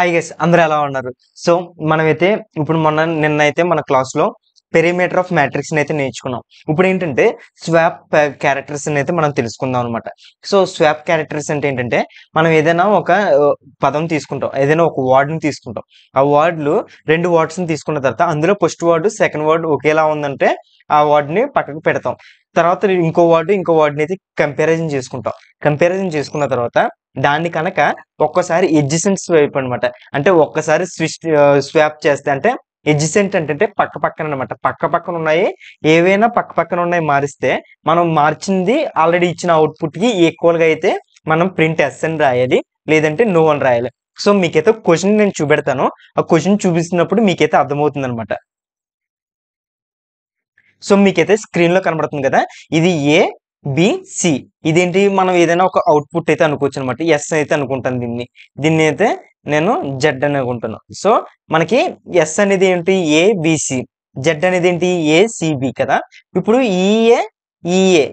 high guess అందరూ ఎలా ఉన్నారు సో మనమైతే ఇప్పుడు మొన్న నిన్నైతే మన క్లాస్లో పెరిమీటర్ ఆఫ్ మ్యాట్రిక్స్ని అయితే నేర్చుకున్నాం ఇప్పుడు ఏంటంటే స్వాప్ క్యారెక్టర్స్ని అయితే మనం తెలుసుకుందాం అనమాట సో స్వాప్ క్యారెక్టర్స్ అంటే ఏంటంటే మనం ఏదైనా ఒక పదం తీసుకుంటాం ఏదైనా ఒక వార్డ్ని తీసుకుంటాం ఆ వార్డులు రెండు వార్డ్స్ని తీసుకున్న తర్వాత అందులో ఫస్ట్ వార్డు సెకండ్ వార్డు ఒకేలా ఉందంటే ఆ వార్డ్ని పక్కకు పెడతాం తర్వాత ఇంకో వార్డు ఇంకో వర్డ్ని అయితే కంపారిజన్ చేసుకుంటాం కంపారిజన్ చేసుకున్న తర్వాత దాన్ని కనుక ఒక్కసారి ఎడ్జిసెంట్ స్వేప్ అనమాట అంటే ఒక్కసారి స్విచ్ స్వాప్ చేస్తే అంటే ఎడ్జిసెంట్ అంటే పక్క పక్కన అనమాట పక్క పక్కన ఉన్నాయి ఏవైనా పక్క పక్కన ఉన్నాయి మారిస్తే మనం మార్చింది ఆల్రెడీ ఇచ్చిన అవుట్పుట్కి ఈక్వల్గా అయితే మనం ప్రింట్ ఎస్ అని రాయాలి లేదంటే నో అని రాయాలి సో మీకైతే క్వశ్చన్ నేను చూపెడతాను ఆ క్వశ్చన్ చూపిస్తున్నప్పుడు మీకైతే అర్థమవుతుంది అనమాట సో మీకైతే స్క్రీన్లో కనబడుతుంది కదా ఇది ఏ బిసి ఇదేంటి మనం ఏదైనా ఒక అవుట్పుట్ అయితే అనుకోవచ్చు అనమాట ఎస్ అయితే అనుకుంటాను దీన్ని దీన్ని అయితే నేను జెడ్ అని అనుకుంటున్నాను సో మనకి ఎస్ అనేది ఏంటి ఏ బిసి జెడ్ అనేది ఏంటి ఏ సిబి కదా ఇప్పుడు ఈఏ e, ఈఏ e,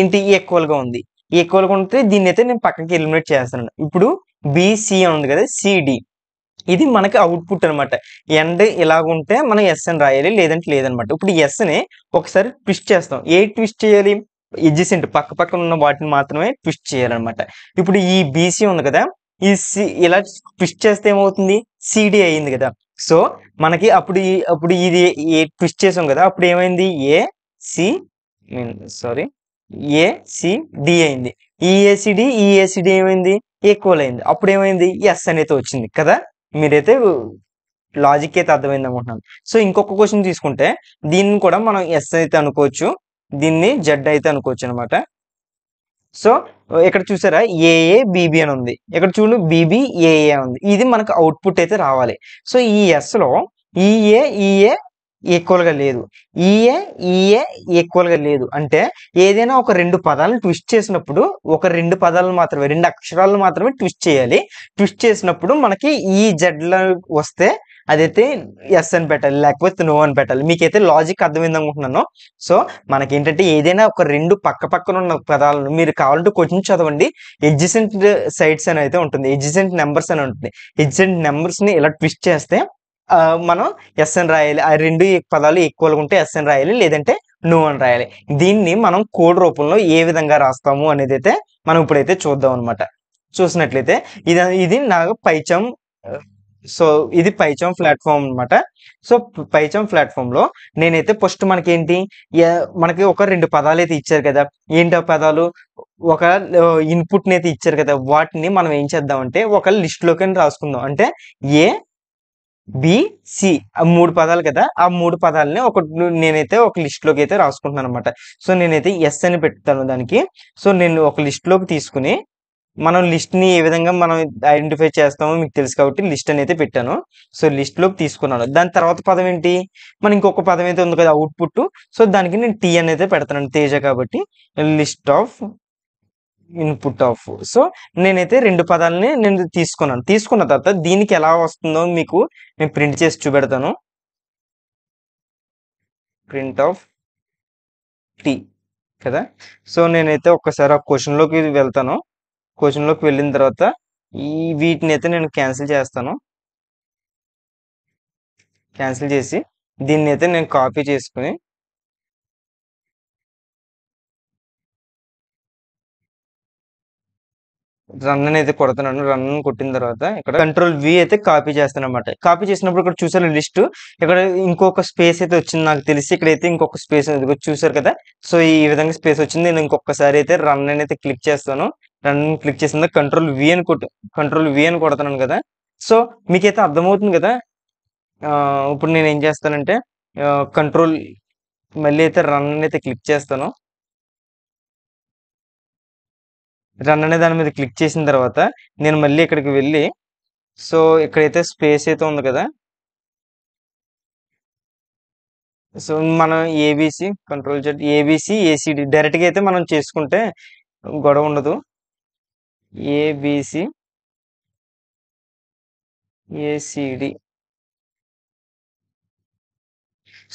ఏంటి ఎక్కువగా e ఉంది ఎక్కువగా ఉంటే దీన్ని అయితే నేను పక్కకి ఎలిమినేట్ చేస్తున్నాను ఇప్పుడు బిసి ఉంది కదా సిడి ఇది మనకి అవుట్పుట్ అనమాట ఎండ్ ఇలాగుంటే మనం ఎస్ అని రాయాలి లేదంటే లేదనమాట ఇప్పుడు ఎస్ని ఒకసారి ట్విస్ట్ చేస్తాం ఏ ట్విస్ట్ చేయాలి ఎడ్జిసెంట్ పక్క పక్కన ఉన్న వాటిని మాత్రమే ట్విస్ట్ చేయాలన్నమాట ఇప్పుడు ఈ బీసీ ఉంది కదా ఈ సి ఇలా ట్విస్ట్ చేస్తే ఏమవుతుంది సిడి అయింది కదా సో మనకి అప్పుడు అప్పుడు ఇది ఏ ట్విస్ట్ చేసాం కదా అప్పుడు ఏమైంది A C mean sorry ACD అయింది ఈ ఏసిడి ఏమైంది ఈక్వల్ అయింది అప్పుడు ఏమైంది ఎస్ అనేది వచ్చింది కదా మీరైతే లాజిక్ అయితే అర్థమైంది అనుకుంటున్నాను సో ఇంకొక క్వశ్చన్ తీసుకుంటే దీన్ని కూడా మనం ఎస్ అయితే అనుకోవచ్చు దీన్ని జెడ్ అయితే అనుకోవచ్చు అనమాట సో ఇక్కడ చూసారా ఏఏ బీబీ అని ఉంది ఇక్కడ చూడు బీబీ ఏఏ ఉంది ఇది మనకు అవుట్పుట్ అయితే రావాలి సో ఈ ఎస్లో ఈఏ ఈఏ ఈక్వల్గా లేదు ఈఏ ఈఏ ఈక్వల్గా లేదు అంటే ఏదైనా ఒక రెండు పదాలను ట్విస్ట్ చేసినప్పుడు ఒక రెండు పదాలను మాత్రమే రెండు అక్షరాలను మాత్రమే ట్విస్ట్ చేయాలి ట్విస్ట్ చేసినప్పుడు మనకి ఈ జడ్లు వస్తే అదైతే ఎస్ అని పెట్టాలి లేకపోతే నో అని పెట్టాలి మీకైతే లాజిక్ అర్థమైంది అనుకుంటున్నాను సో మనకి ఏంటంటే ఏదైనా ఒక రెండు పక్క పక్కన ఉన్న పదాలను మీరు కావాలంటే కొంచెం చదవండి ఎగ్జిసెంట్ సైట్స్ అని అయితే ఉంటుంది ఎగ్జిసెంట్ నెంబర్స్ అని ఉంటుంది ఎగ్జిసెంట్ నెంబర్స్ని ఇలా ట్విస్ట్ చేస్తే మనం ఎస్ఎన్ రాయాలి ఆ రెండు పదాలు ఈక్వల్గా ఉంటే ఎస్ఎన్ రాయాలి లేదంటే నువ్వు అని రాయాలి దీన్ని మనం కోడ్ రూపంలో ఏ విధంగా రాస్తాము అనేది అయితే మనం ఇప్పుడైతే చూద్దాం అనమాట చూసినట్లయితే ఇది ఇది నాకు పైచం సో ఇది పైచం ప్లాట్ఫామ్ అనమాట సో ప్లాట్ఫామ్ లో నేనైతే ఫస్ట్ మనకి ఏంటి మనకి ఒక రెండు పదాలు అయితే ఇచ్చారు కదా ఏంటి ఆ పదాలు ఒక ఇన్పుట్ని అయితే ఇచ్చారు కదా వాటిని మనం ఏం చేద్దామంటే ఒక లిస్ట్ లోకి రాసుకుందాం అంటే ఏ బిసి ఆ మూడు పదాలు కదా ఆ మూడు పదాలని ఒక నేనైతే ఒక లిస్ట్ లోకి అయితే రాసుకుంటున్నాను అనమాట సో నేనైతే ఎస్ అని పెడతాను దానికి సో నేను ఒక లిస్ట్ లోకి తీసుకుని మనం లిస్ట్ని ఏ విధంగా మనం ఐడెంటిఫై చేస్తామో మీకు తెలుసు కాబట్టి లిస్ట్ అనేది పెట్టాను సో లిస్ట్లోకి తీసుకున్నాను దాని తర్వాత పదం ఏంటి మన ఇంకొక పదం అయితే ఉంది కదా అవుట్పుట్ సో దానికి నేను టీ అనేది పెడతాను తేజ కాబట్టి list of input of so నేనైతే రెండు పదాలని నేను తీసుకున్నాను తీసుకున్న తర్వాత దీనికి ఎలా వస్తుందో మీకు నేను ప్రింట్ చేసి చూపెడతాను ప్రింట్ ఆఫ్ టీ కదా సో నేనైతే ఒక్కసారి ఆ క్వశ్చన్లోకి వెళ్తాను క్వశ్చన్లోకి వెళ్ళిన తర్వాత ఈ వీటిని అయితే నేను క్యాన్సిల్ చేస్తాను క్యాన్సిల్ చేసి దీన్ని అయితే నేను కాపీ చేసుకుని రన్ అనేది కొడుతున్నాను రన్ కొట్టిన తర్వాత ఇక్కడ కంట్రోల్ వి అయితే కాపీ చేస్తాను అనమాట కాపీ చేసినప్పుడు ఇక్కడ చూసారు లిస్ట్ ఇక్కడ ఇంకొక స్పేస్ అయితే వచ్చింది నాకు తెలిసి ఇక్కడైతే ఇంకొక స్పేస్ చూసారు కదా సో ఈ విధంగా స్పేస్ వచ్చింది నేను ఇంకొకసారి అయితే రన్ అయితే క్లిక్ చేస్తాను రన్ క్లిక్ చేసిందా కంట్రోల్ వి అని కంట్రోల్ వి అని కొడుతున్నాను కదా సో మీకైతే అర్థమవుతుంది కదా ఇప్పుడు నేను ఏం చేస్తానంటే కంట్రోల్ మళ్ళీ అయితే రన్ అయితే క్లిక్ చేస్తాను రన్ అనే దాని మీద క్లిక్ చేసిన తర్వాత నేను మళ్ళీ ఇక్కడికి వెళ్ళి సో ఇక్కడైతే స్పేస్ అయితే ఉంది కదా సో మనం ABC control Z ABC ACD డైరెక్ట్గా అయితే మనం చేసుకుంటే గొడవ ఉండదు ఏబిసి ఏసిడి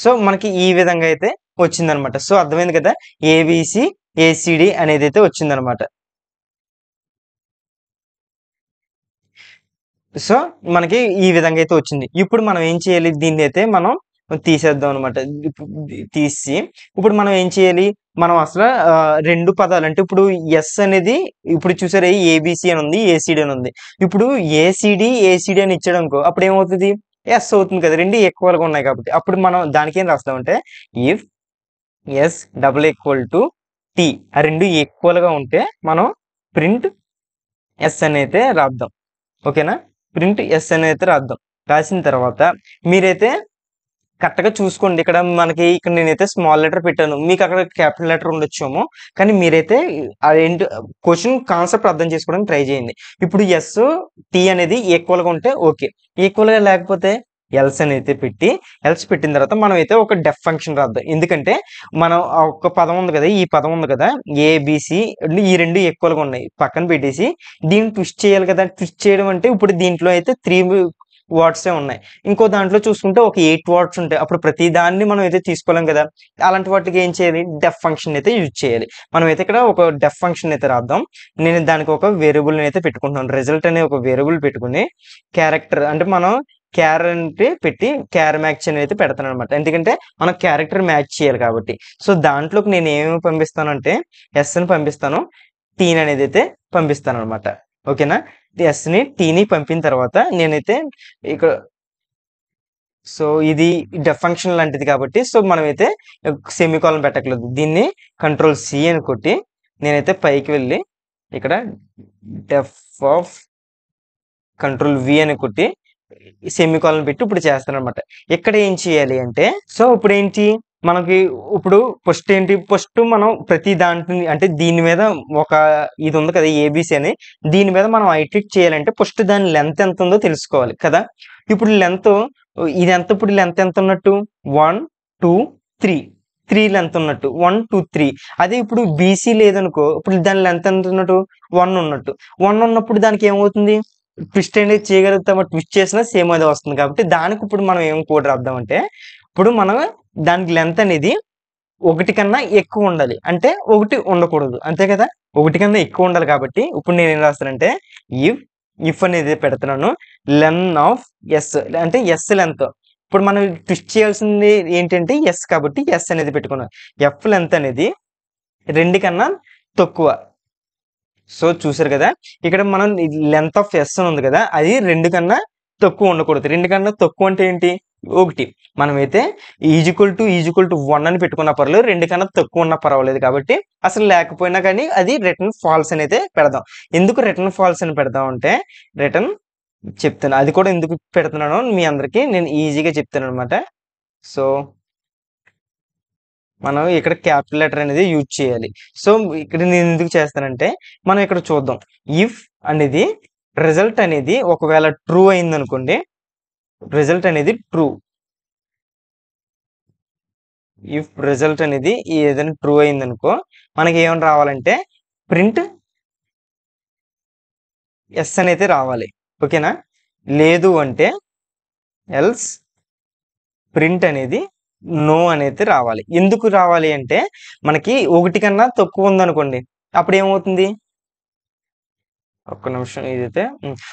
సో మనకి ఈ విధంగా అయితే వచ్చిందనమాట సో అర్థమైంది కదా ఏబిసి ఏసిడి అనేది అయితే వచ్చిందనమాట సో మనకి ఈ విధంగా అయితే వచ్చింది ఇప్పుడు మనం ఏం చేయాలి దీన్ని అయితే మనం తీసేద్దాం అనమాట తీసి ఇప్పుడు మనం ఏం చేయాలి మనం అసలు రెండు పదాలు అంటే ఇప్పుడు ఎస్ అనేది ఇప్పుడు చూసారా ఏబిసి అని ఉంది ఏసీడి అని ఉంది ఇప్పుడు ఏసీడీ ఏసీడీ అని ఇచ్చాడు అనుకో అప్పుడు ఏమవుతుంది ఎస్ అవుతుంది కదా రెండు ఈక్వల్గా ఉన్నాయి కాబట్టి అప్పుడు మనం దానికి ఏం రాస్తామంటే if S double equal to T ఆ రెండు ఈక్వల్గా ఉంటే మనం ప్రింట్ ఎస్ అని అయితే రాద్దాం ఓకేనా ప్రింట్ ఎస్ అని అయితే రాద్దాం రాసిన తర్వాత మీరైతే కరెక్ట్ గా చూసుకోండి ఇక్కడ మనకి ఇక్కడ నేనైతే స్మాల్ లెటర్ పెట్టాను మీకు అక్కడ క్యాపిటల్ లెటర్ ఉండొచ్చేమో కానీ మీరైతే అదేంటి క్వశ్చన్ కాన్సెప్ట్ అర్థం చేసుకోవడానికి ట్రై చేయండి ఇప్పుడు ఎస్ టీ అనేది గా ఉంటే ఓకే ఈక్వల్ గా లేకపోతే ఎల్స్ అని అయితే పెట్టి ఎల్స్ పెట్టిన తర్వాత మనం అయితే ఒక డెఫ్ ఫంక్షన్ రాద్దాం ఎందుకంటే మనం ఒక పదం ఉంది కదా ఈ పదం ఉంది కదా ఏబిసి ఈ రెండు ఎక్కువగా ఉన్నాయి పక్కన పెట్టేసి దీన్ని ట్విస్ట్ చేయాలి కదా ట్విస్ట్ చేయడం అంటే ఇప్పుడు దీంట్లో అయితే త్రీ వాట్సే ఉన్నాయి ఇంకో దాంట్లో చూసుకుంటే ఒక ఎయిట్ వాట్స్ ఉంటాయి అప్పుడు ప్రతి దాన్ని మనం అయితే తీసుకోలేం కదా అలాంటి వాటికి ఏం చేయాలి డెఫ్ ఫంక్షన్ అయితే యూజ్ చేయాలి మనం అయితే ఇక్కడ ఒక డెఫ్ ఫంక్షన్ అయితే రాద్దాం నేను దానికి ఒక వేరియబుల్ అయితే పెట్టుకుంటాను రిజల్ట్ అనే ఒక వేరియబుల్ పెట్టుకుని క్యారెక్టర్ అంటే మనం క్యార్ అంటే పెట్టి క్యార్ మ్యాచ్ అని అయితే పెడతాను అనమాట ఎందుకంటే మనం క్యారెక్టర్ మ్యాచ్ చేయాలి కాబట్టి సో దాంట్లోకి నేను ఏమి పంపిస్తాను అంటే ఎస్ అని పంపిస్తాను టీన్ అనేది అయితే పంపిస్తాను అనమాట ఓకేనా ఎస్ని టీని పంపిన తర్వాత నేనైతే ఇక్కడ సో ఇది డెఫంక్షన్ లాంటిది కాబట్టి సో మనమైతే కాలం పెట్టకలేదు దీన్ని కంట్రోల్ సి అని కొట్టి నేనైతే పైకి వెళ్ళి ఇక్కడ డెఫ్ ఆఫ్ కంట్రోల్ వి అని కొట్టి సెమికాలను పెట్టి ఇప్పుడు చేస్తాను అనమాట ఇక్కడ ఏం చేయాలి అంటే సో ఇప్పుడు ఏంటి మనకి ఇప్పుడు ఫస్ట్ ఏంటి ఫస్ట్ మనం ప్రతి దాంట్లో అంటే దీని మీద ఒక ఇది ఉంది కదా ఏబీసీ అని దీని మీద మనం ఐట్రిక్ చేయాలంటే ఫస్ట్ దాని లెంత్ ఎంత ఉందో తెలుసుకోవాలి కదా ఇప్పుడు లెంత్ ఇది ఎంత ఇప్పుడు లెంత్ ఎంత ఉన్నట్టు one two three three length ఉన్నట్టు వన్ టూ త్రీ అదే ఇప్పుడు బీసీ లేదనుకో ఇప్పుడు దాని లెంత్ ఎంత ఉన్నట్టు వన్ ఉన్నట్టు వన్ ఉన్నప్పుడు దానికి ఏమవుతుంది ట్విస్ట్ అనేది చేయగలుగుతాము ట్విస్ట్ చేసినా సేమ్ అది వస్తుంది కాబట్టి దానికి ఇప్పుడు మనం ఏం రాద్దాం అంటే ఇప్పుడు మనం దానికి లెంత్ అనేది ఒకటి కన్నా ఎక్కువ ఉండాలి అంటే ఒకటి ఉండకూడదు అంతే కదా ఒకటి కన్నా ఎక్కువ ఉండాలి కాబట్టి ఇప్పుడు నేను ఏం రాస్తానంటే ఇఫ్ ఇఫ్ అనేది పెడుతున్నాను లెన్ ఆఫ్ ఎస్ అంటే ఎస్ లెంత్ ఇప్పుడు మనం ట్విస్ట్ చేయాల్సింది ఏంటంటే ఎస్ కాబట్టి ఎస్ అనేది పెట్టుకున్నాం ఎఫ్ లెంత్ అనేది రెండు కన్నా తక్కువ సో చూసారు కదా ఇక్కడ మనం లెంత్ ఆఫ్ ఎస్ అని ఉంది కదా అది రెండు కన్నా తక్కువ ఉండకూడదు రెండు కన్నా తక్కువ అంటే ఏంటి ఒకటి మనమైతే equal to equal to one అని పెట్టుకున్న పర్లేదు రెండు కన్నా తక్కువ ఉన్న పర్వాలేదు కాబట్టి అసలు లేకపోయినా కానీ అది రిటర్న్ ఫాల్స్ అని అయితే పెడదాం ఎందుకు రిటర్న్ ఫాల్స్ అని పెడదాం అంటే రిటర్న్ చెప్తాను అది కూడా ఎందుకు పెడుతున్నాను మీ అందరికీ నేను ఈజీగా చెప్తాను అనమాట సో మనం ఇక్కడ క్యాపిటల్ లెటర్ అనేది యూజ్ చేయాలి సో ఇక్కడ నేను ఎందుకు చేస్తానంటే మనం ఇక్కడ చూద్దాం ఇఫ్ అనేది రిజల్ట్ అనేది ఒకవేళ ట్రూ అయింది అనుకోండి రిజల్ట్ అనేది ట్రూ ఇఫ్ రిజల్ట్ అనేది ఏదైనా ట్రూ అయింది అనుకో మనకి ఏమైనా రావాలంటే ప్రింట్ ఎస్ అనేది రావాలి ఓకేనా లేదు అంటే ఎల్స్ ప్రింట్ అనేది నో అనేది రావాలి ఎందుకు రావాలి అంటే మనకి ఒకటి కన్నా తక్కువ ఉందనుకోండి అప్పుడు ఏమవుతుంది ఒక్క నిమిషం ఇదైతే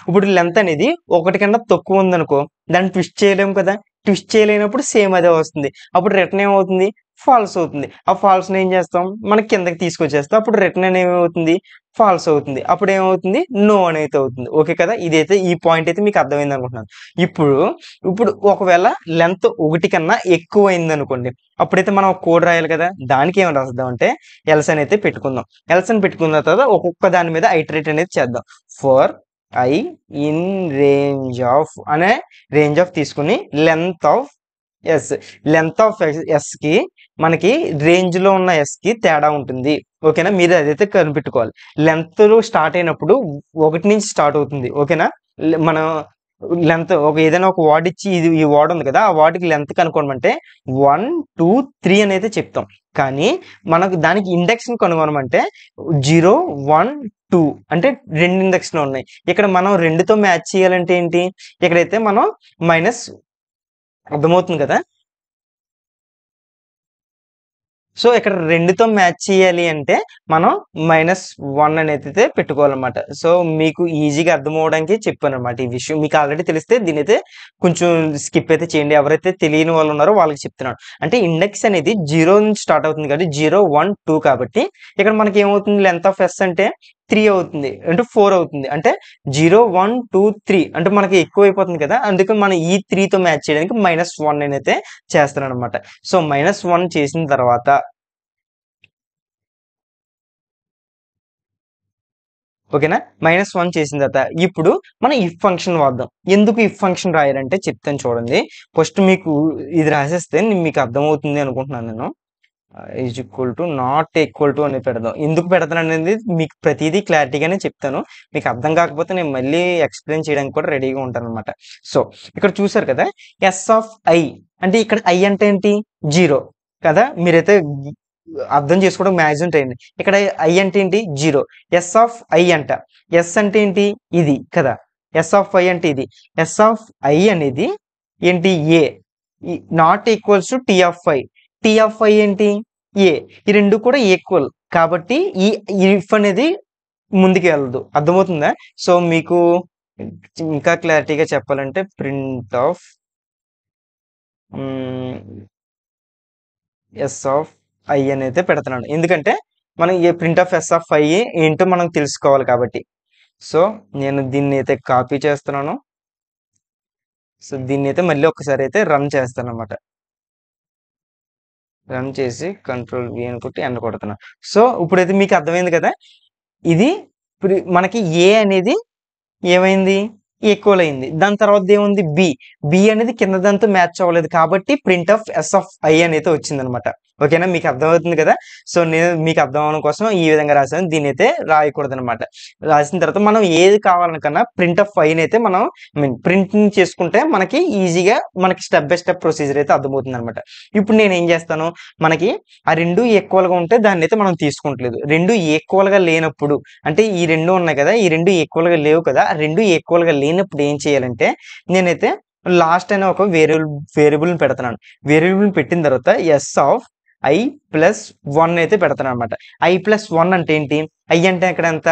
ఇప్పుడు లెంత్ అనేది ఒకటి కన్నా తక్కువ ఉందనుకో దాన్ని ట్విస్ట్ చేయలేము కదా ట్విస్ట్ చేయలేనప్పుడు సేమ్ అదే వస్తుంది అప్పుడు రిటర్న్ ఏమవుతుంది ఫాల్స్ అవుతుంది ఆ ఫాల్స్ని ఏం చేస్తాం మనకి కిందకి తీసుకొచ్చేస్తాం అప్పుడు రిటర్న్ అనేది ఏమవుతుంది ఫాల్స్ అవుతుంది అప్పుడు ఏమవుతుంది నో అనేది అవుతుంది ఓకే కదా ఇదైతే ఈ పాయింట్ అయితే మీకు అర్థమైంది అనుకుంటున్నాను ఇప్పుడు ఇప్పుడు ఒకవేళ లెంత్ ఒకటి కన్నా ఎక్కువైంది అనుకోండి అప్పుడైతే మనం కోడ్ రాయాలి కదా దానికి ఏం రాస్తాం అంటే ఎల్సన్ అయితే పెట్టుకుందాం ఎల్సన్ పెట్టుకున్న తర్వాత ఒక్కొక్క దాని మీద ఐటరేట్ అనేది చేద్దాం for I in range of అనే రేంజ్ ఆఫ్ తీసుకుని length of S length of S ఎస్కి మనకి రేంజ్లో ఉన్న ఎస్కి తేడా ఉంటుంది ఓకేనా మీరు అదైతే కనిపెట్టుకోవాలి లెంత్ స్టార్ట్ అయినప్పుడు ఒకటి నుంచి స్టార్ట్ అవుతుంది ఓకేనా మనం లెంత్ ఒక ఏదైనా ఒక వార్డ్ ఇచ్చి ఇది ఈ వార్డ్ ఉంది కదా ఆ వార్డ్కి లెంత్ కనుక్కోమంటే వన్ టూ త్రీ అని అయితే చెప్తాం కానీ మనకు దానికి ఇండెక్స్ కనుగొనమంటే జీరో వన్ టూ అంటే రెండు ఇండెక్స్లో ఉన్నాయి ఇక్కడ మనం రెండుతో మ్యాచ్ చేయాలంటే ఏంటి ఇక్కడైతే మనం మైనస్ అర్థమవుతుంది కదా సో ఇక్కడ రెండుతో మ్యాచ్ చేయాలి అంటే మనం మైనస్ వన్ అనేది అయితే పెట్టుకోవాలన్నమాట సో మీకు ఈజీగా అర్థం అవడానికి చెప్పాను అనమాట ఈ విషయం మీకు ఆల్రెడీ తెలిస్తే దీని అయితే కొంచెం స్కిప్ అయితే చేయండి ఎవరైతే తెలియని వాళ్ళు ఉన్నారో వాళ్ళకి చెప్తున్నాను అంటే ఇండెక్స్ అనేది జీరో నుంచి స్టార్ట్ అవుతుంది కాబట్టి జీరో వన్ టూ కాబట్టి ఇక్కడ మనకి ఏమవుతుంది లెంత్ ఆఫ్ ఎస్ అంటే త్రీ అవుతుంది అంటే ఫోర్ అవుతుంది అంటే జీరో వన్ టూ త్రీ అంటే మనకి ఎక్కువ అయిపోతుంది కదా అందుకని మనం ఈ త్రీతో మ్యాచ్ చేయడానికి మైనస్ వన్ అయితే చేస్తాను అనమాట సో మైనస్ వన్ చేసిన తర్వాత ఓకేనా మైనస్ వన్ చేసిన తర్వాత ఇప్పుడు మనం ఇఫ్ ఫంక్షన్ వాద్దాం ఎందుకు ఇఫ్ ఫంక్షన్ రాయాలంటే చెప్తాను చూడండి ఫస్ట్ మీకు ఇది రాసేస్తే మీకు అర్థమవుతుంది అనుకుంటున్నాను నేను is equal to not equal to అని పెడదాం ఎందుకు పెడతాను అనేది మీకు ప్రతిదీ క్లారిటీగానే చెప్తాను మీకు అర్థం కాకపోతే నేను మళ్ళీ ఎక్స్ప్లెయిన్ చేయడానికి కూడా రెడీగా ఉంటాను అనమాట సో ఇక్కడ చూసారు కదా ఎస్ ఆఫ్ ఐ అంటే ఇక్కడ ఐ అంటే ఏంటి జీరో కదా మీరైతే అర్థం చేసుకోవడం మ్యాక్సిమం అయింది ఇక్కడ ఐ అంటే ఏంటి జీరో ఎస్ ఆఫ్ ఐ అంట ఎస్ అంటే ఏంటి ఇది కదా ఎస్ ఆఫ్ ఐ అంటే ఇది ఎస్ ఆఫ్ ఐ అనేది ఏంటి ఏ not equals to T of I T of I ఏంటి ఏ ఈ రెండు కూడా ఈక్వల్ కాబట్టి ఈ ఇఫ్ అనేది ముందుకు వెళ్ళదు అర్థమవుతుందా సో మీకు ఇంకా క్లారిటీగా చెప్పాలంటే print of S of I అని అయితే పెడుతున్నాను ఎందుకంటే మనం ఏ print of S of I ఏంటో మనం తెలుసుకోవాలి కాబట్టి సో నేను దీన్ని అయితే కాపీ చేస్తున్నాను సో దీన్ని అయితే మళ్ళీ ఒకసారి అయితే రన్ చేస్తాను అనమాట రన్ చేసి కంట్రోల్ వి అనుకుంటే ఎండ కొడుతున్నా సో ఇప్పుడైతే మీకు అర్థమైంది కదా ఇది మనకి ఏ అనేది ఏమైంది ఈక్వల్ అయింది దాని తర్వాత ఏముంది బి బి అనేది కింద దాంతో మ్యాచ్ అవ్వలేదు కాబట్టి ప్రింట్ ఆఫ్ ఎస్ఎఫ్ ఐ అనేది వచ్చిందనమాట ఓకేనా మీకు అర్థమవుతుంది కదా సో నేను మీకు అర్థం అవడం కోసం ఈ విధంగా రాశాను దీని అయితే రాయకూడదు అనమాట రాసిన తర్వాత మనం ఏది కావాలనుకన్నా ప్రింట్ ఆఫ్ ఫైన్ అయితే మనం మీన్ ప్రింటింగ్ చేసుకుంటే మనకి ఈజీగా మనకి స్టెప్ బై స్టెప్ ప్రొసీజర్ అయితే అర్థమవుతుంది అనమాట ఇప్పుడు నేను ఏం చేస్తాను మనకి ఆ రెండు ఈక్వల్గా ఉంటే దాన్ని అయితే మనం తీసుకుంటలేదు రెండు ఈక్వల్గా లేనప్పుడు అంటే ఈ రెండు ఉన్నాయి కదా ఈ రెండు ఈక్వల్గా లేవు కదా రెండు ఈక్వల్గా లేనప్పుడు ఏం చేయాలంటే నేనైతే లాస్ట్ అయినా ఒక వేరియబుల్ వేరియబుల్ని పెడతాను వేరియబుల్ని పెట్టిన తర్వాత S of I plus one అయితే పెడతాను అనమాట ఐ ప్లస్ వన్ అంటే ఏంటి ఐ అంటే అక్కడ ఎంత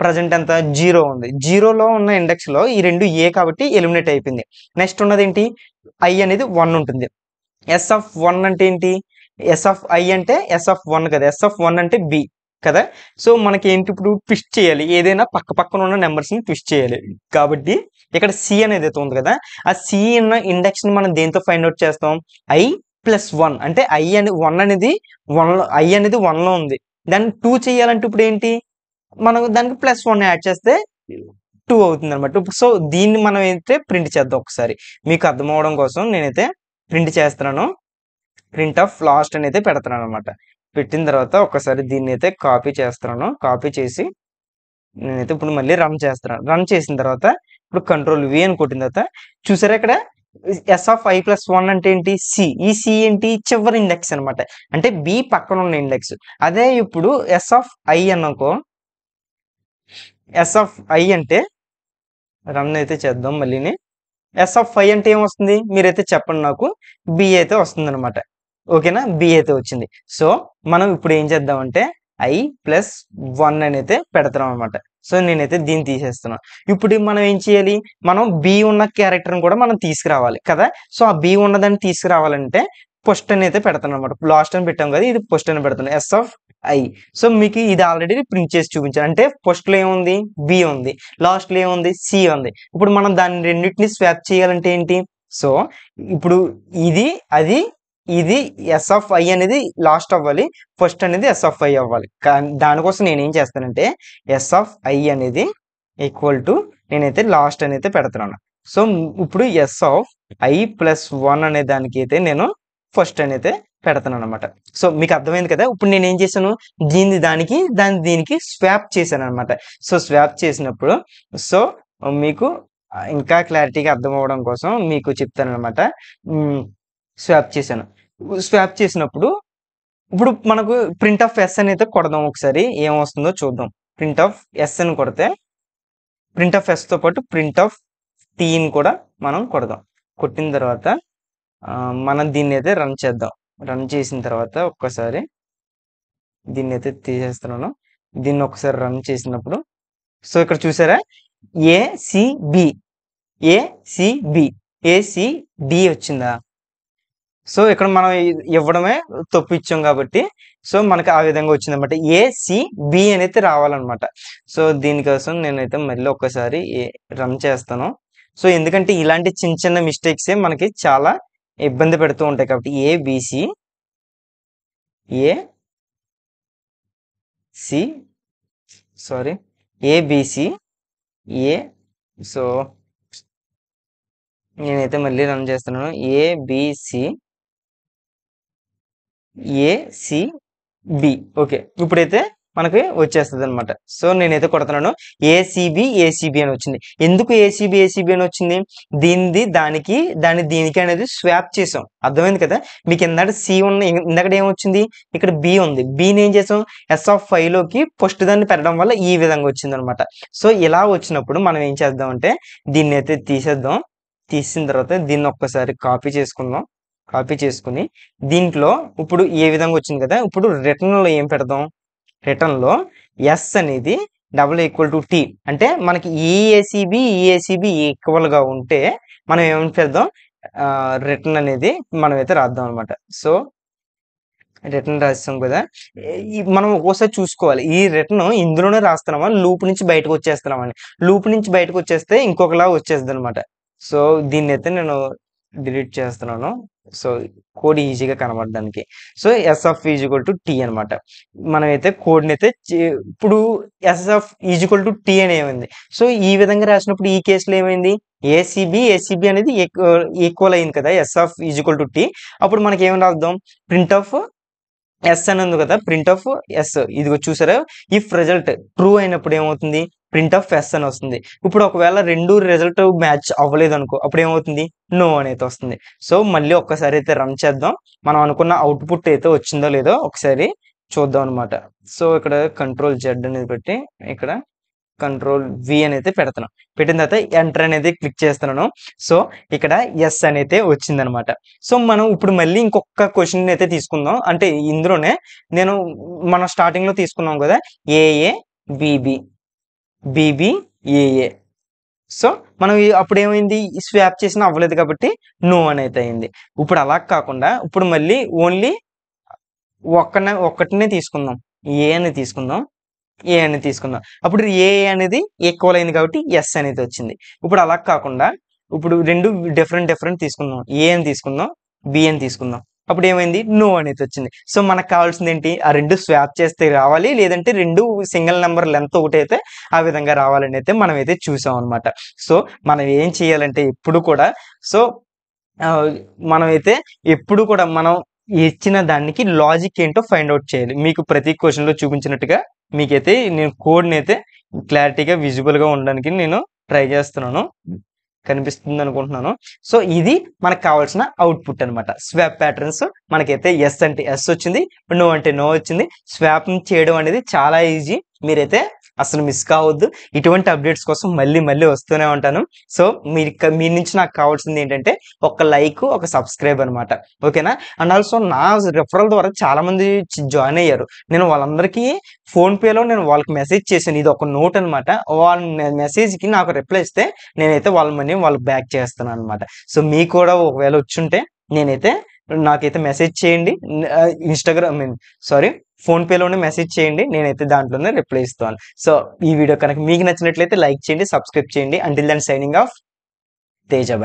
ప్రజెంట్ ఎంత జీరో ఉంది జీరోలో ఉన్న ఇండెక్స్ లో ఈ రెండు ఏ కాబట్టి ఎలిమినేట్ అయిపోయింది నెక్స్ట్ ఉన్నది ఏంటి ఐ అనేది వన్ ఉంటుంది ఎస్ ఆఫ్ వన్ అంటే ఏంటి ఎస్ ఆఫ్ ఐ అంటే ఎస్ ఆఫ్ వన్ కదా ఎస్ ఆఫ్ వన్ అంటే బి కదా సో మనకి ఏంటి ఇప్పుడు ట్విస్ట్ చేయాలి ఏదైనా పక్క పక్కన ఉన్న నెంబర్స్ని ట్విస్ట్ చేయాలి కాబట్టి ఇక్కడ సి అనేది అయితే ఉంది కదా ఆ సి ఉన్న ఇండెక్స్ని మనం దేంతో ఫైండ్ అవుట్ చేస్తాం ఐ ప్లస్ వన్ అంటే ఐ అని వన్ అనేది వన్లో ఐ అనేది వన్లో ఉంది దాన్ని టూ చేయాలంటే ఇప్పుడు ఏంటి మనం దానికి ప్లస్ వన్ యాడ్ చేస్తే టూ అవుతుంది అనమాట సో దీన్ని మనం అయితే ప్రింట్ చేద్దాం ఒకసారి మీకు అర్థం అవడం కోసం నేనైతే ప్రింట్ చేస్తున్నాను ప్రింట్ ఆఫ్ లాస్ట్ అని అయితే పెడతాను అనమాట పెట్టిన తర్వాత ఒకసారి దీన్ని అయితే కాపీ చేస్తున్నాను కాపీ చేసి నేనైతే ఇప్పుడు మళ్ళీ రన్ చేస్తున్నాను రన్ చేసిన తర్వాత ఇప్పుడు కంట్రోల్ వి అని కొట్టిన తర్వాత చూసారా ఇక్కడ S of I plus one అంటే ఏంటి సి ఈ సి ఏంటి చివరి ఇండెక్స్ అనమాట అంటే బి పక్కన ఉన్న ఇండెక్స్ అదే ఇప్పుడు ఎస్ ఆఫ్ ఐ అనుకో ఎస్ ఆఫ్ ఐ అంటే రన్ అయితే చేద్దాం మళ్ళీని ఎస్ ఆఫ్ ఐ అంటే ఏమొస్తుంది మీరైతే చెప్పండి నాకు బి అయితే వస్తుంది అనమాట ఓకేనా బి అయితే వచ్చింది సో మనం ఇప్పుడు ఏం చేద్దామంటే ఐ ప్లస్ వన్ అని అయితే పెడతాం అనమాట సో నేనైతే దీన్ని తీసేస్తున్నాను ఇప్పుడు మనం ఏం చేయాలి మనం బి ఉన్న క్యారెక్టర్ని కూడా మనం తీసుకురావాలి కదా సో ఆ బి ఉన్నదాన్ని తీసుకురావాలంటే పుస్ట్ అని అయితే పెడతాను అనమాట లాస్ట్ అని పెట్టాం కదా ఇది పుస్ట్ అని పెడతాను ఎస్ ఆఫ్ ఐ సో మీకు ఇది ఆల్రెడీ ప్రింట్ చేసి చూపించాను అంటే ఫస్ట్లో ఏముంది బి ఉంది లాస్ట్లో ఏముంది సి ఉంది ఇప్పుడు మనం దాన్ని రెండింటిని స్వాప్ చేయాలంటే ఏంటి సో ఇప్పుడు ఇది అది ఇది ఎస్ఎఫ్ఐ అనేది లాస్ట్ అవ్వాలి ఫస్ట్ అనేది ఎస్ఎఫ్ఐ అవ్వాలి కానీ దానికోసం నేను ఏం చేస్తానంటే ఎస్ఎఫ్ఐ అనేది ఈక్వల్ టు నేనైతే లాస్ట్ అనేది పెడుతున్నాను సో ఇప్పుడు S of I plus one అనే దానికి అయితే నేను ఫస్ట్ అనేది పెడతాను అనమాట సో మీకు అర్థమైంది కదా ఇప్పుడు నేను ఏం చేశాను దీని దానికి దాని దీనికి స్వాప్ చేశాను అనమాట సో స్వాప్ చేసినప్పుడు సో మీకు ఇంకా క్లారిటీగా అర్థం అవ్వడం కోసం మీకు చెప్తాను అనమాట స్వాప్ చేశాను స్వాప్ చేసినప్పుడు ఇప్పుడు మనకు ప్రింట్ ఆఫ్ ఎస్ అని అయితే కొడదాం ఒకసారి ఏం వస్తుందో చూద్దాం ప్రింట్ ఆఫ్ ఎస్ అని కొడితే ప్రింట్ ఆఫ్ ఎస్తో పాటు ప్రింట్ ఆఫ్ టీని కూడా మనం కొడదాం కొట్టిన తర్వాత మనం దీన్ని అయితే రన్ చేద్దాం రన్ చేసిన తర్వాత ఒక్కసారి దీన్ని అయితే తీసేస్తున్నాను దీన్ని ఒకసారి రన్ చేసినప్పుడు సో ఇక్కడ చూసారా ఏసిబి ఏసిబి ఏసిడి వచ్చిందా సో ఇక్కడ మనం ఇవ్వడమే తప్పిచ్చాం కాబట్టి సో మనకి ఆ విధంగా వచ్చింది అనమాట ఏ అనేది రావాలన్నమాట సో దీనికోసం నేనైతే మళ్ళీ ఒక్కసారి రన్ చేస్తాను సో ఎందుకంటే ఇలాంటి చిన్న చిన్న మిస్టేక్సే మనకి చాలా ఇబ్బంది పెడుతూ ఉంటాయి కాబట్టి A A C sorry ABC A so నేనైతే మళ్ళీ రన్ చేస్తున్నాను ఏబిసి ఏసిబి ఓకే ఇప్పుడైతే మనకి వచ్చేస్తుంది అనమాట సో నేనైతే కొడతాను ఏసీబీ ఏసీబీ అని వచ్చింది ఎందుకు ఏసీబీ ఏసీబీ అని వచ్చింది దీనిది దానికి దాని దీనికి అనేది స్వాప్ చేసాం అర్థమైంది కదా మీకు ఇందాక సి ఉన్న ఇందాక ఏమొచ్చింది ఇక్కడ బి ఉంది బిని ఏం చేసాం ఎస్ ఆఫ్ లోకి ఫస్ట్ దాన్ని పెట్టడం వల్ల ఈ విధంగా వచ్చింది అనమాట సో ఇలా వచ్చినప్పుడు మనం ఏం చేద్దాం అంటే దీన్ని అయితే తీసేద్దాం తీసిన తర్వాత దీన్ని ఒక్కసారి కాపీ చేసుకుందాం కాపీ చేసుకుని దీంట్లో ఇప్పుడు ఏ విధంగా వచ్చింది కదా ఇప్పుడు రిటర్న్లో ఏం పెడదాం రిటర్న్లో ఎస్ అనేది డబుల్ ఈక్వల్ టు టీ అంటే మనకి ఈఏసిబి ఈఏసిబి ఈక్వల్గా ఉంటే మనం ఏం పెడదాం రిటర్న్ అనేది మనమైతే రాద్దాం అనమాట సో రిటర్న్ రాస్తాం కదా మనం ఒక్కోసారి చూసుకోవాలి ఈ రిటర్న్ ఇందులోనే రాస్తున్నామా లూప్ నుంచి బయటకు వచ్చేస్తున్నామని లూప్ నుంచి బయటకు వచ్చేస్తే ఇంకొకలా వచ్చేస్తుంది అనమాట సో దీన్ని అయితే నేను డిలీట్ చేస్తున్నాను సో కోడ్ ఈజీగా కనబడడానికి so SF equal to T అనమాట మనమైతే కోడ్ని అయితే ఇప్పుడు ఎస్ఎఫ్ ఈజీక్వల్ టు టీ అని ఏమైంది సో ఈ విధంగా రాసినప్పుడు ఈ కేసులో ఏమైంది ఏసీబీ ఏసీబీ అనేది ఈక్వల్ అయింది కదా ఎస్ఎఫ్ ఈజీక్వల్ టు టీ అప్పుడు మనకి ఏం రాద్దాం ప్రింట్ ఆఫ్ ఎస్ అని ఉంది కదా ప్రింట్ ఆఫ్ ఎస్ ఇదిగో చూసారా ఇఫ్ రిజల్ట్ ట్రూ అయినప్పుడు ఏమవుతుంది ప్రింట్ ఆఫ్ ఎస్ అని వస్తుంది ఇప్పుడు ఒకవేళ రెండు రిజల్ట్ మ్యాచ్ అవ్వలేదు అనుకో అప్పుడు ఏమవుతుంది నో అనేది వస్తుంది సో మళ్ళీ ఒక్కసారి అయితే రన్ చేద్దాం మనం అనుకున్న అవుట్పుట్ అయితే వచ్చిందో లేదో ఒకసారి చూద్దాం అనమాట సో ఇక్కడ కంట్రోల్ జెడ్ అనేది పెట్టి ఇక్కడ కంట్రోల్ వి అనేది పెడతాను పెట్టిన తర్వాత ఎంటర్ అనేది క్లిక్ చేస్తున్నాను సో ఇక్కడ ఎస్ అనేది వచ్చిందనమాట సో మనం ఇప్పుడు మళ్ళీ ఇంకొక క్వశ్చన్ అయితే తీసుకుందాం అంటే ఇందులోనే నేను మనం స్టార్టింగ్లో తీసుకున్నాం కదా ఏఏ బీబీ బీబీఏఏ సో మనం అప్పుడు ఏమైంది స్వాప్ చేసినా అవ్వలేదు కాబట్టి నో అనేది అయింది ఇప్పుడు అలా కాకుండా ఇప్పుడు మళ్ళీ ఓన్లీ ఒక్క ఒక్కటినే తీసుకుందాం ఏ అని తీసుకుందాం ఏ అని తీసుకుందాం అప్పుడు ఏ అనేది ఎక్కువ అయింది కాబట్టి ఎస్ అనేది వచ్చింది ఇప్పుడు అలా కాకుండా ఇప్పుడు రెండు డిఫరెంట్ డిఫరెంట్ తీసుకుందాం ఏ అని తీసుకుందాం బి అని తీసుకుందాం అప్పుడు ఏమైంది నో అనేది వచ్చింది సో మనకు కావాల్సింది ఏంటి ఆ రెండు స్వాప్ చేస్తే రావాలి లేదంటే రెండు సింగిల్ నెంబర్ లెంత్ ఒకటి అయితే ఆ విధంగా రావాలని అయితే మనం అయితే చూసాం అనమాట సో మనం ఏం చేయాలంటే ఎప్పుడు కూడా సో మనమైతే ఎప్పుడు కూడా మనం ఇచ్చిన దానికి లాజిక్ ఏంటో ఫైండ్ అవుట్ చేయాలి మీకు ప్రతి క్వశ్చన్లో చూపించినట్టుగా మీకైతే నేను కోడ్ని అయితే క్లారిటీగా విజిబుల్గా ఉండడానికి నేను ట్రై చేస్తున్నాను కనిపిస్తుంది అనుకుంటున్నాను సో ఇది మనకు కావాల్సిన అవుట్పుట్ అనమాట స్వాప్ ప్యాటర్న్స్ మనకైతే ఎస్ అంటే ఎస్ వచ్చింది నో అంటే నో వచ్చింది స్వాప్ చేయడం అనేది చాలా ఈజీ మీరైతే అసలు మిస్ కావద్దు ఇటువంటి అప్డేట్స్ కోసం మళ్ళీ మళ్ళీ వస్తూనే ఉంటాను సో మీరు మీ నుంచి నాకు కావాల్సింది ఏంటంటే ఒక లైక్ ఒక సబ్స్క్రైబ్ అనమాట ఓకేనా అండ్ ఆల్సో నా రిఫరల్ ద్వారా చాలా మంది జాయిన్ అయ్యారు నేను వాళ్ళందరికీ ఫోన్పేలో నేను వాళ్ళకి మెసేజ్ చేశాను ఇది ఒక నోట్ అనమాట వాళ్ళ మెసేజ్కి నాకు రిప్లై ఇస్తే నేనైతే వాళ్ళ మనీ వాళ్ళకి బ్యాక్ చేస్తాను అనమాట సో మీకు కూడా ఒకవేళ వచ్చుంటే నేనైతే నాకైతే మెసేజ్ చేయండి ఇన్స్టాగ్రామ్ సారీ ఫోన్పేలోనే మెసేజ్ చేయండి నేనైతే దాంట్లోనే రిప్లై ఇస్తాను సో ఈ వీడియో కనుక మీకు నచ్చినట్లయితే లైక్ చేయండి సబ్స్క్రైబ్ చేయండి అంటిల్ దాన్ సైనింగ్ ఆఫ్ తేజబాయ్